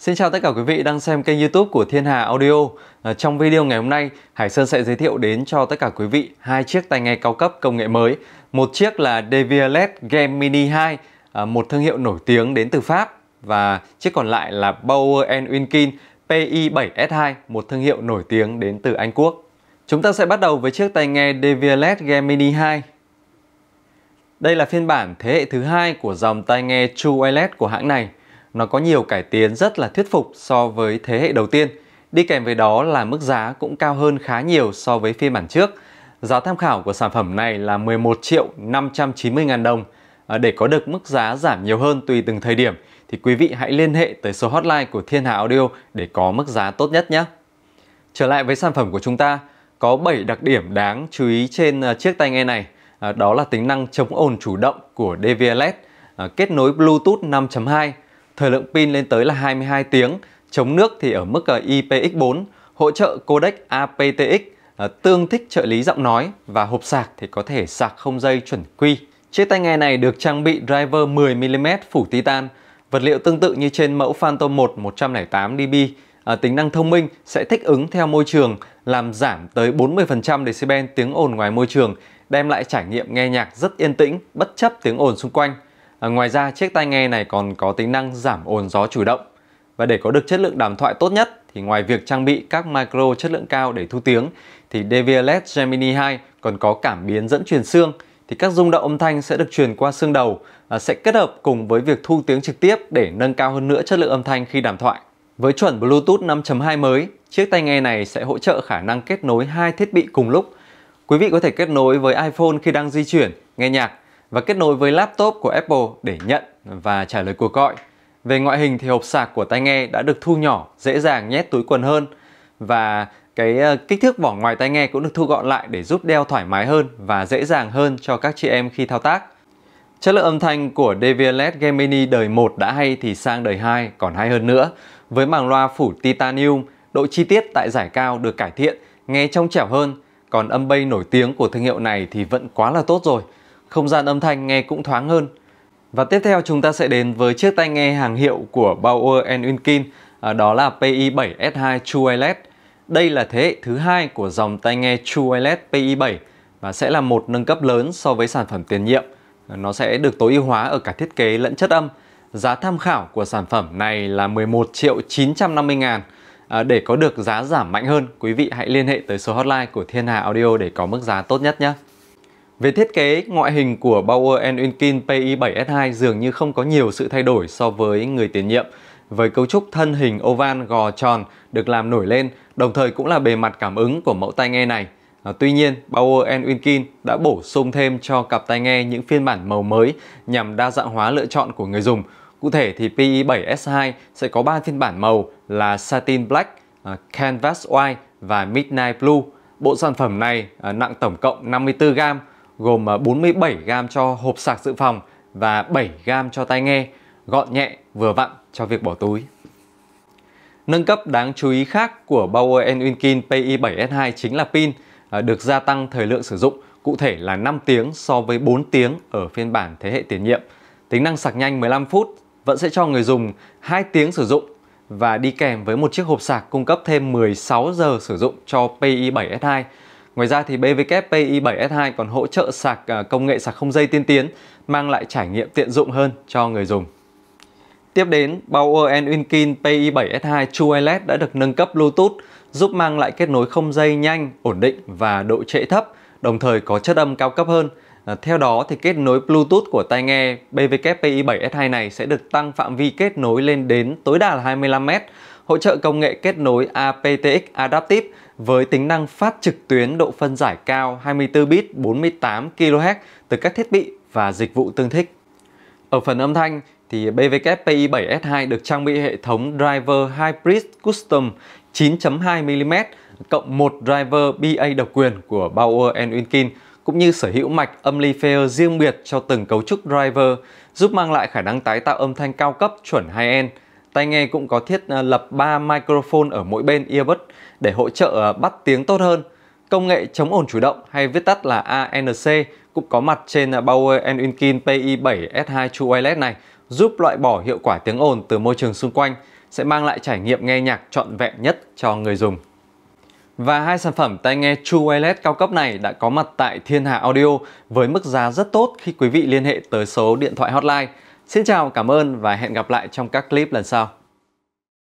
Xin chào tất cả quý vị đang xem kênh youtube của Thiên Hà Audio à, Trong video ngày hôm nay, Hải Sơn sẽ giới thiệu đến cho tất cả quý vị hai chiếc tai nghe cao cấp công nghệ mới Một chiếc là Devialet Game Mini 2, à, một thương hiệu nổi tiếng đến từ Pháp Và chiếc còn lại là Bauer Winkin PI7S2, một thương hiệu nổi tiếng đến từ Anh Quốc Chúng ta sẽ bắt đầu với chiếc tai nghe Devialet Game Mini 2 Đây là phiên bản thế hệ thứ hai của dòng tai nghe True Wireless của hãng này nó có nhiều cải tiến rất là thuyết phục so với thế hệ đầu tiên. Đi kèm với đó là mức giá cũng cao hơn khá nhiều so với phiên bản trước. Giá tham khảo của sản phẩm này là 11 triệu 590 ngàn đồng. À, để có được mức giá giảm nhiều hơn tùy từng thời điểm thì quý vị hãy liên hệ tới số hotline của Thiên Hà Audio để có mức giá tốt nhất nhé. Trở lại với sản phẩm của chúng ta, có 7 đặc điểm đáng chú ý trên à, chiếc tai nghe này. À, đó là tính năng chống ồn chủ động của DVLS, kết nối Bluetooth 5.2, Thời lượng pin lên tới là 22 tiếng, chống nước thì ở mức IPX4, hỗ trợ codec aptX, à, tương thích trợ lý giọng nói và hộp sạc thì có thể sạc không dây chuẩn quy. Chiếc tai nghe này được trang bị driver 10mm phủ titan, vật liệu tương tự như trên mẫu Phantom 1 108dB. À, tính năng thông minh sẽ thích ứng theo môi trường, làm giảm tới 40% decibel tiếng ồn ngoài môi trường, đem lại trải nghiệm nghe nhạc rất yên tĩnh, bất chấp tiếng ồn xung quanh. À, ngoài ra chiếc tai nghe này còn có tính năng giảm ồn gió chủ động. Và để có được chất lượng đàm thoại tốt nhất thì ngoài việc trang bị các micro chất lượng cao để thu tiếng thì DVLS Gemini 2 còn có cảm biến dẫn truyền xương thì các rung động âm thanh sẽ được truyền qua xương đầu à, sẽ kết hợp cùng với việc thu tiếng trực tiếp để nâng cao hơn nữa chất lượng âm thanh khi đàm thoại. Với chuẩn Bluetooth 5.2 mới, chiếc tai nghe này sẽ hỗ trợ khả năng kết nối hai thiết bị cùng lúc. Quý vị có thể kết nối với iPhone khi đang di chuyển, nghe nhạc và kết nối với laptop của Apple để nhận và trả lời cuộc gọi. Về ngoại hình thì hộp sạc của tai nghe đã được thu nhỏ, dễ dàng nhét túi quần hơn và cái ờ, kích thước vỏ ngoài tai nghe cũng được thu gọn lại để giúp đeo thoải mái hơn và dễ dàng hơn cho các chị em khi thao tác. Chất lượng âm thanh của DVLS Game Mini đời 1 đã hay thì sang đời 2 còn hay hơn nữa. Với màng loa phủ titanium, độ chi tiết tại giải cao được cải thiện, nghe trong trẻo hơn, còn âm bay nổi tiếng của thương hiệu này thì vẫn quá là tốt rồi không gian âm thanh nghe cũng thoáng hơn. Và tiếp theo chúng ta sẽ đến với chiếc tai nghe hàng hiệu của Bauer Wilkin, à, đó là PI7S2 True Wireless. Đây là thế hệ thứ hai của dòng tai nghe True Wireless PI7 và sẽ là một nâng cấp lớn so với sản phẩm tiền nhiệm. Nó sẽ được tối ưu hóa ở cả thiết kế lẫn chất âm. Giá tham khảo của sản phẩm này là 11 triệu 950 ngàn. À, để có được giá giảm mạnh hơn, quý vị hãy liên hệ tới số hotline của Thiên Hà Audio để có mức giá tốt nhất nhé. Về thiết kế, ngoại hình của Bauer Wilkin PI7S2 dường như không có nhiều sự thay đổi so với người tiền nhiệm. Với cấu trúc thân hình oval gò tròn được làm nổi lên, đồng thời cũng là bề mặt cảm ứng của mẫu tai nghe này. À, tuy nhiên, Bauer Wilkin đã bổ sung thêm cho cặp tai nghe những phiên bản màu mới nhằm đa dạng hóa lựa chọn của người dùng. Cụ thể thì PI7S2 sẽ có 3 phiên bản màu là Satin Black, à, Canvas White và Midnight Blue. Bộ sản phẩm này à, nặng tổng cộng 54g gồm 47 à, gam cho hộp sạc dự phòng và 7 gam cho tai nghe, gọn nhẹ vừa vặn cho việc bỏ túi. Nâng cấp đáng chú ý khác của Bauer Wilkin PI7S2 chính là pin à, được gia tăng thời lượng sử dụng, cụ thể là 5 tiếng so với 4 tiếng ở phiên bản thế hệ tiền nhiệm. Tính năng sạc nhanh 15 phút vẫn sẽ cho người dùng 2 tiếng sử dụng và đi kèm với một chiếc hộp sạc cung cấp thêm 16 giờ sử dụng cho PI7S2 Ngoài ra thì BWK PI7S2 còn hỗ trợ sạc à, công nghệ sạc không dây tiên tiến, mang lại trải nghiệm tiện dụng hơn cho người dùng. Tiếp đến, Bauer Winkin PI7S2 TrueLED đã được nâng cấp Bluetooth, giúp mang lại kết nối không dây nhanh, ổn định và độ trễ thấp, đồng thời có chất âm cao cấp hơn. À, theo đó thì kết nối Bluetooth của tai nghe BWK PI7S2 này sẽ được tăng phạm vi kết nối lên đến tối đa là 25m, hỗ trợ công nghệ kết nối aptx Adaptive với tính năng phát trực tuyến độ phân giải cao 24 bit 48 kHz từ các thiết bị và dịch vụ tương thích. Ở phần âm thanh thì BWK PI7S2 được trang bị hệ thống driver hybrid custom 9.2 mm cộng một driver BA độc quyền của Bauer Wilkin cũng như sở hữu mạch âm ly Fair riêng biệt cho từng cấu trúc driver giúp mang lại khả năng tái tạo âm thanh cao cấp chuẩn high-end Tai nghe cũng có thiết à, lập 3 microphone ở mỗi bên earbud để hỗ trợ à, bắt tiếng tốt hơn. Công nghệ chống ồn chủ động hay viết tắt là ANC cũng có mặt trên à, Bauer Wilkin PI7S2 True Wireless này giúp loại bỏ hiệu quả tiếng ồn từ môi trường xung quanh sẽ mang lại trải nghiệm nghe nhạc trọn vẹn nhất cho người dùng. Và hai sản phẩm tai nghe True Wireless cao cấp này đã có mặt tại Thiên Hà Audio với mức giá rất tốt khi quý vị liên hệ tới số điện thoại hotline Xin chào, cảm ơn và hẹn gặp lại trong các clip lần sau.